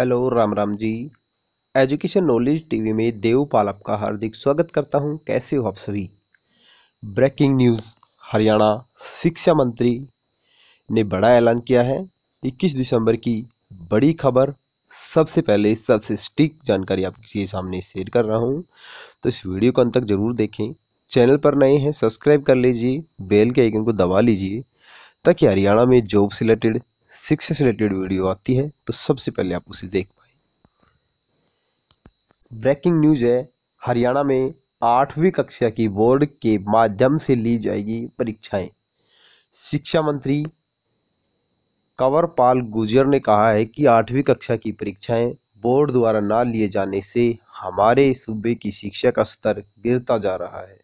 hello Ram Ram ji education knowledge TV में देवपाल आपका हार्दिक स्वागत करता हूं कैसे हो आप सभी ब्रेकिंग न्यूज़ हरियाणा शिक्षा मंत्री ने बड़ा ऐलान किया है 21 दिसंबर की बड़ी खबर सबसे पहले सबसे स्टिक जानकारी आपके सामने शेयर कर रहा हूं तो इस वीडियो को अंत तक जरूर देखें चैनल पर नए हैं सब्सक्राइब कर लीजिए बेल के आइकन को दबा लीजिए ताकि हरियाणा में जॉब से रिलेटेड सिक्स से रिलेटेड वीडियो आती है तो सबसे पहले आप उसे देख पाए ब्रेकिंग न्यूज है हरियाणा में आठवीं कक्षा की बोर्ड के माध्यम से ली जाएगी परीक्षाएं शिक्षा मंत्री कंवरपाल गुर्जर ने कहा है कि आठवीं कक्षा की परीक्षाएं बोर्ड द्वारा ना लिए जाने से हमारे सूबे की शिक्षा का स्तर गिरता जा रहा है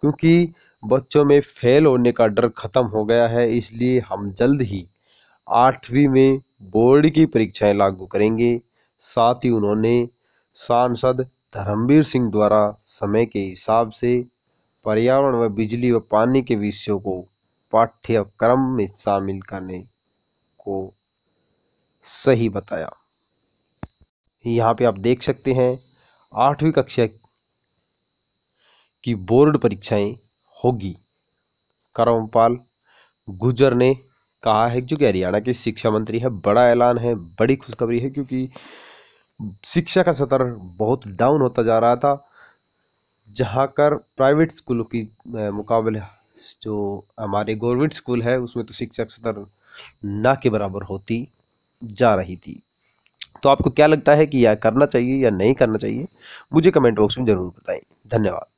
क्योंकि बच्चों में फेल होने का डर खत्म हो गया है इसलिए हम जल्द ही आठवीं में बोर्ड की परीक्षाएं लागू करेंगे साथ ही उन्होंने सांसद धर्मवीर सिंह द्वारा समय के हिसाब से पर्यावरण व बिजली व पानी के विषयों को पाठ्यक्रम में शामिल करने को सही बताया यहाँ पे आप देख सकते हैं आठवीं कक्षा की बोर्ड परीक्षाएं होगी करमपाल गुजर ने कहा है जो कि हरियाणा के शिक्षा मंत्री है बड़ा ऐलान है बड़ी खुशखबरी है क्योंकि शिक्षा का सतर बहुत डाउन होता जा रहा था जहाँ कर प्राइवेट स्कूलों की मुकाबले जो हमारे गवर्नमेंट स्कूल है उसमें तो शिक्षा का सतर ना के बराबर होती जा रही थी तो आपको क्या लगता है कि यह करना चाहिए या नहीं करना चाहिए मुझे कमेंट बॉक्स में ज़रूर बताएं धन्यवाद